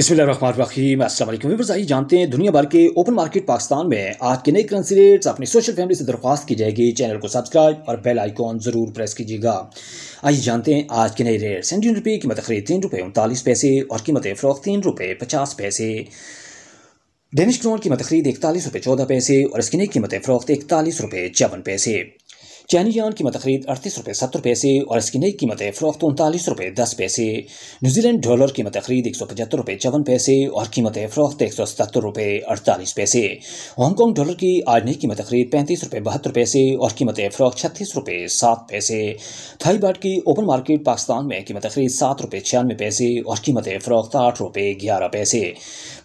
बिस्मिल्लाम असलम जानते हैं दुनिया भर के ओपन मार्केट पाकिस्तान में आज के नए करेंसी रेट्स अपनी सोशल फैमिली से दरख्वास्त की जाएगी चैनल को सब्सक्राइब और बेल आइकॉन ज़रूर प्रेस कीजिएगा आइए जानते हैं आज के नए रेट्स इंडियन रुपये कीमत खरीद तीन रुपये उनतालीस पैसे और कीमत फ़रोख तीन रुपये पचास पैसे डेनिश क्रोन कीमत खरीद इकतालीस रुपये चौदह पैसे और इसकी नई कीमत फ़रोख्त इकतालीस रुपये चौवन पैसे चैनी जान की मत खरीद अड़तीस रुपये सत्तर पैसे और इसकी नई कीमतें फ़रोख्त तो उनतालीस रुपये दस पैसे न्यूजीलैंड डॉलर की मत खरीद एक सौ पचहत्तर रुपये चौवन पैसे और कीमतें फ़रोख्त तो एक सौ सतहत्तर रुपये अड़तालीस पैसे हांगकॉन्ग डॉलर की आज नई कीमत खरीद पैंतीस रुपये बहत्तर पैसे और कीमतें फरोख छत्तीस रुपये सात पैसे थाई बाट की ओपन मार्केट पाकिस्तान में कीमत खरीद सात रुपये छियानवे पैसे और कीमतें फ़रोख्त तो आठ रुपये ग्यारह पैसे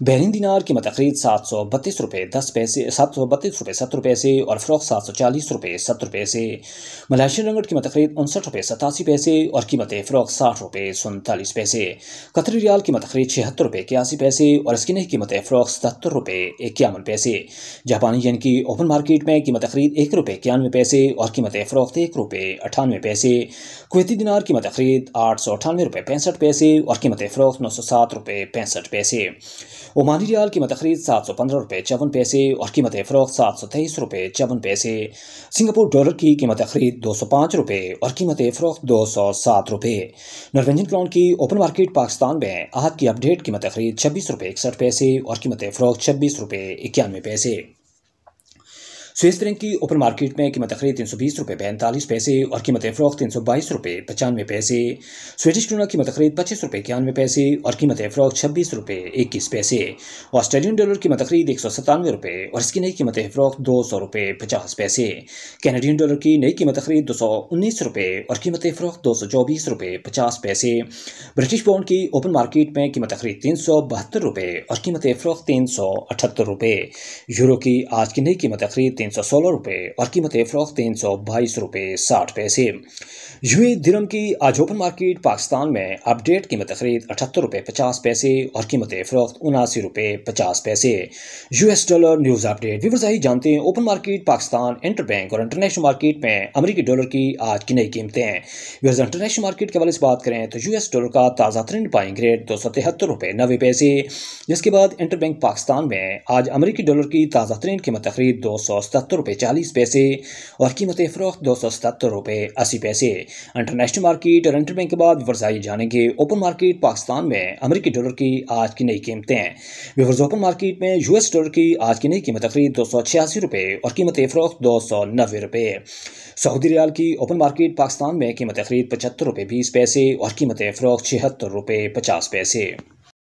बहरीन दिनार कीमत खरीद सात सौ बत्तीस रुपये दस पैसे सात सौ बत्तीस रुपये सत्तर पैसे और फरोख सात सौ चालीस रुपये सत्तर पैसे मलेशियन रंगट कीमत खरीद उनसठ रुपये सतासी पैसे और कीमत फ़रोग साठ रुपये सैंतालीस पैसे कतरी रियाल कीमत तकरीब छिहत्तर रुपये इक्यासी पैसे और इसकी नई कीमत फ़रोग सतहत्तर रुपये इक्यावन पैसे जापानी यन की ओपन मार्केट में कीमत तकरीब एक रुपये इक्यानवे पैसे और कीमत फ़रोख्त एक रुपये अठानवे पैसे कुवैती दिनार कीमत खरीद आठ सौ अठानवे रुपये पैंसठ पैसे और कीमत फ़रोख्त नौ सौ सात रुपये पैंसठ पैसे ओमानी रियाल कीमत खरीद सात सौ पंद्रह रुपये चौवन पैसे और कीमत फ़रोख्त सात सौ तेईस रुपये चौवन पैसे सिंगापुर डॉलर की कीमत खरीद दो सौ पाँच रुपये और कीमत फरोख्त दो सौ सात रुपये नॉर्वेजन क्राउन की ओपन मार्केट पाकिस्तान में आहत की अपडेट कीमत खरीद छब्बीस रुपये इकसठ पैसे और कीमत फरोख्त छब्बीस रुपये इक्यानवे पैसे स्विस फ्रेंक की ओपन मार्केट में कीमत खरीद तीन सौ बीस रुपये पैंतालीस पैसे और कीमत फ़रोख तीन सौ बाईस रुपये पचानवे पैसे स्वीडिश क्रोना कीमत खरीद पच्चीस रुपये इक्यानवे पैसे और कीमत फ़रोख छब्बीस रुपये इक्कीस पैसे ऑस्ट्रेलियन डॉलर कीमत खरीद एक सौ सत्तानवे रुपये और इसकी नई कीमत फ़रोख दो सौ रुपये पचास पैसे कैनेडियन डॉलर की नई कीमत खरीद दो सौ उन्नीस रुपये और कीमत फ़रोख दो सौ चौबीस रुपये पचास पैसे ब्रिटिश पाउंड की ओपन मार्केट में कीमत खरीद तीन सौ बहत्तर रुपये और कीमत फ़रोख तीन सौ अठहत्तर रुपये यूरो की आज की नई कीमत खरीद तीन सौ सोलह रुपये और कीमत फ़रोख तीन सौ बाईस रुपये साठ पैसे यू दिरम की आज ओपन मार्केट पाकिस्तान में अपडेट कीमत खरीद अठहत्तर रुपये पचास पैसे और कीमत फ़रोख्त उनासी रुपये पचास पैसे U S dollar news update viewers आई जानते हैं open market Pakistan interbank और इंटरनेशनल मार्केट में अमरीकी डॉलर की आज की नई कीमतें विवर्स इंटरनेशनल मार्केट के हवाले से बात करें तो यूएस डॉलर का ताज़ा तरीन बाइंग रेट दो सौ तिहत्तर रुपये नबे पैसे जिसके बाद इंटर बैंक पाकिस्तान में आज अमरीकी डॉलर की ताज़ा तरीन कीमत तकरीब दो सौ सत्तर रुपये चालीस पैसे और कीमत फ़रोख्त दो सौ सत्तर रुपये अस्सी पैसे इंटरनेशनल मार्केट और इंटरबैंक के बाद वर्जाई जानेंगे ओपन मार्केट पाकिस्तान में अमरीकी डॉलर की आज की नई कीमतें विवर्स ओपन मार्केट में यूएस डॉलर की आज की नई कीमत तकरीब दो सौ छियासी रुपये और कीमत फ़रोख्त दो सौ नब्बे रुपये सऊदी रियाल की ओपन मार्केट पाकिस्तान में कीमत तकरीब पचहत्तर रुपये बीस पैसे और कीमत फ़रोख्त छिहत्तर रुपये पचास पैसे